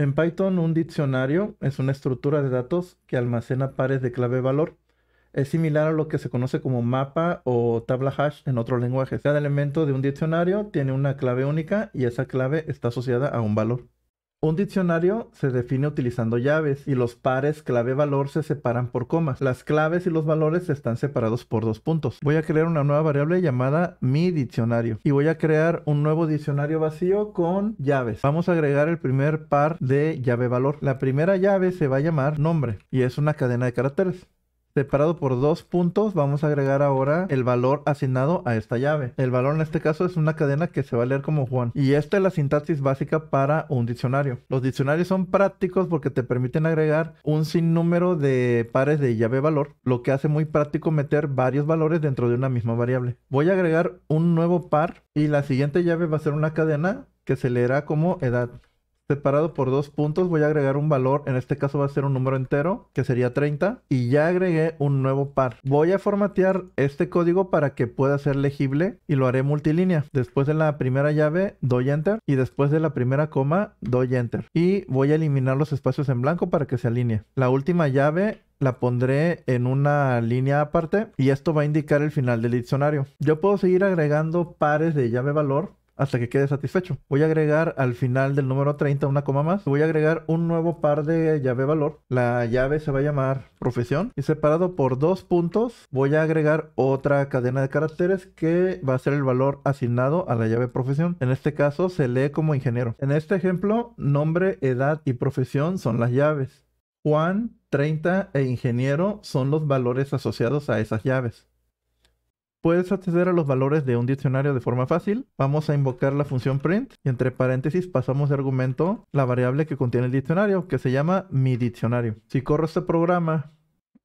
En Python, un diccionario es una estructura de datos que almacena pares de clave valor. Es similar a lo que se conoce como mapa o tabla hash en otros lenguajes. Cada elemento de un diccionario tiene una clave única y esa clave está asociada a un valor. Un diccionario se define utilizando llaves y los pares clave-valor se separan por comas. Las claves y los valores están separados por dos puntos. Voy a crear una nueva variable llamada mi diccionario y voy a crear un nuevo diccionario vacío con llaves. Vamos a agregar el primer par de llave-valor. La primera llave se va a llamar nombre y es una cadena de caracteres. Separado por dos puntos, vamos a agregar ahora el valor asignado a esta llave. El valor en este caso es una cadena que se va a leer como Juan. Y esta es la sintaxis básica para un diccionario. Los diccionarios son prácticos porque te permiten agregar un sinnúmero de pares de llave-valor, lo que hace muy práctico meter varios valores dentro de una misma variable. Voy a agregar un nuevo par y la siguiente llave va a ser una cadena que se leerá como edad separado por dos puntos, voy a agregar un valor, en este caso va a ser un número entero, que sería 30, y ya agregué un nuevo par. Voy a formatear este código para que pueda ser legible y lo haré multilínea. Después de la primera llave doy enter y después de la primera coma doy enter. Y voy a eliminar los espacios en blanco para que se alinee. La última llave la pondré en una línea aparte y esto va a indicar el final del diccionario. Yo puedo seguir agregando pares de llave valor hasta que quede satisfecho. Voy a agregar al final del número 30 una coma más. Voy a agregar un nuevo par de llave valor. La llave se va a llamar profesión y separado por dos puntos voy a agregar otra cadena de caracteres que va a ser el valor asignado a la llave profesión. En este caso se lee como ingeniero. En este ejemplo, nombre, edad y profesión son las llaves. Juan, 30 e ingeniero son los valores asociados a esas llaves. Puedes acceder a los valores de un diccionario de forma fácil. Vamos a invocar la función print y entre paréntesis pasamos de argumento la variable que contiene el diccionario, que se llama mi diccionario. Si corro este programa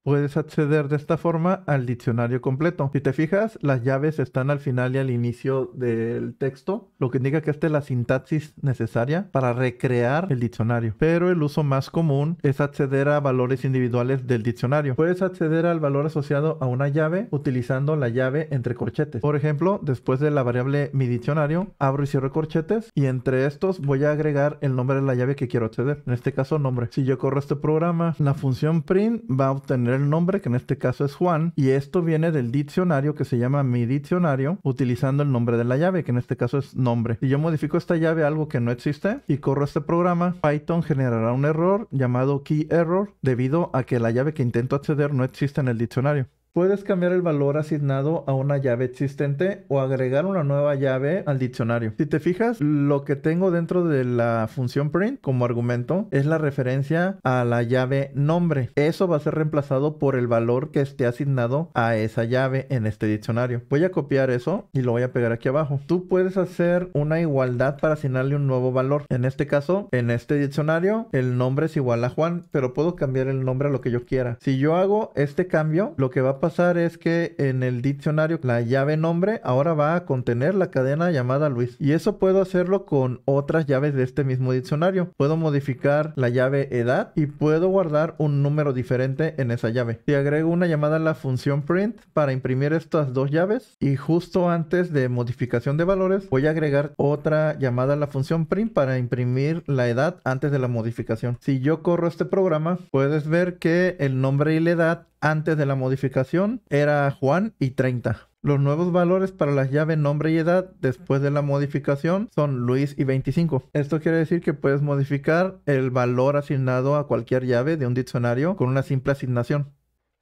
puedes acceder de esta forma al diccionario completo. Si te fijas, las llaves están al final y al inicio del texto, lo que indica que esta es la sintaxis necesaria para recrear el diccionario. Pero el uso más común es acceder a valores individuales del diccionario. Puedes acceder al valor asociado a una llave utilizando la llave entre corchetes. Por ejemplo, después de la variable mi diccionario, abro y cierro corchetes y entre estos voy a agregar el nombre de la llave que quiero acceder. En este caso, nombre. Si yo corro este programa, la función print va a obtener el nombre, que en este caso es Juan, y esto viene del diccionario que se llama mi diccionario, utilizando el nombre de la llave, que en este caso es nombre. Si yo modifico esta llave algo que no existe y corro este programa, Python generará un error llamado key error debido a que la llave que intento acceder no existe en el diccionario. Puedes cambiar el valor asignado a una llave existente o agregar una nueva llave al diccionario. Si te fijas, lo que tengo dentro de la función print como argumento es la referencia a la llave nombre. Eso va a ser reemplazado por el valor que esté asignado a esa llave en este diccionario. Voy a copiar eso y lo voy a pegar aquí abajo. Tú puedes hacer una igualdad para asignarle un nuevo valor. En este caso, en este diccionario, el nombre es igual a Juan, pero puedo cambiar el nombre a lo que yo quiera. Si yo hago este cambio, lo que va a pasar es que en el diccionario la llave nombre ahora va a contener la cadena llamada Luis. Y eso puedo hacerlo con otras llaves de este mismo diccionario. Puedo modificar la llave edad y puedo guardar un número diferente en esa llave. Si agrego una llamada a la función print para imprimir estas dos llaves y justo antes de modificación de valores voy a agregar otra llamada a la función print para imprimir la edad antes de la modificación. Si yo corro este programa puedes ver que el nombre y la edad antes de la modificación era Juan y 30. Los nuevos valores para las llaves nombre y edad después de la modificación son Luis y 25. Esto quiere decir que puedes modificar el valor asignado a cualquier llave de un diccionario con una simple asignación.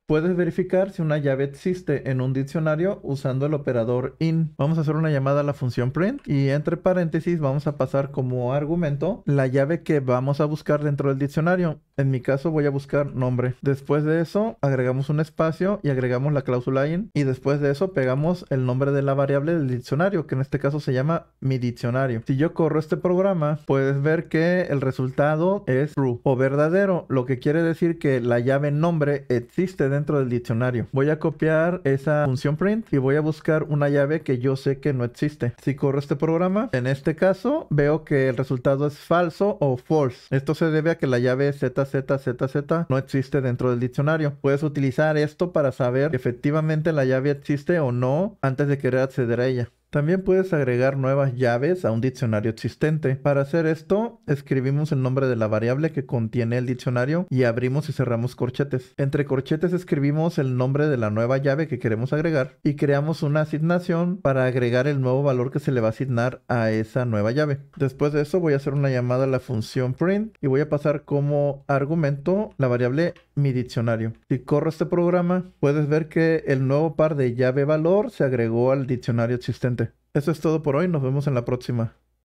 Puedes verificar si una llave existe en un diccionario usando el operador in. Vamos a hacer una llamada a la función print y entre paréntesis vamos a pasar como argumento la llave que vamos a buscar dentro del diccionario. En mi caso voy a buscar nombre. Después de eso agregamos un espacio y agregamos la cláusula in y después de eso pegamos el nombre de la variable del diccionario que en este caso se llama mi diccionario. Si yo corro este programa puedes ver que el resultado es true o verdadero lo que quiere decir que la llave nombre existe dentro del diccionario. Voy a copiar esa función print y voy a buscar una llave que yo sé que no existe. Si corro este programa, en este caso veo que el resultado es falso o false. Esto se debe a que la llave ZZZZ no existe dentro del diccionario. Puedes utilizar esto para saber efectivamente la llave existe o no antes de querer acceder a ella. También puedes agregar nuevas llaves a un diccionario existente. Para hacer esto, escribimos el nombre de la variable que contiene el diccionario y abrimos y cerramos corchetes. Entre corchetes escribimos el nombre de la nueva llave que queremos agregar y creamos una asignación para agregar el nuevo valor que se le va a asignar a esa nueva llave. Después de eso voy a hacer una llamada a la función print y voy a pasar como argumento la variable mi diccionario. Si corro este programa, puedes ver que el nuevo par de llave valor se agregó al diccionario existente. Eso es todo por hoy. Nos vemos en la próxima.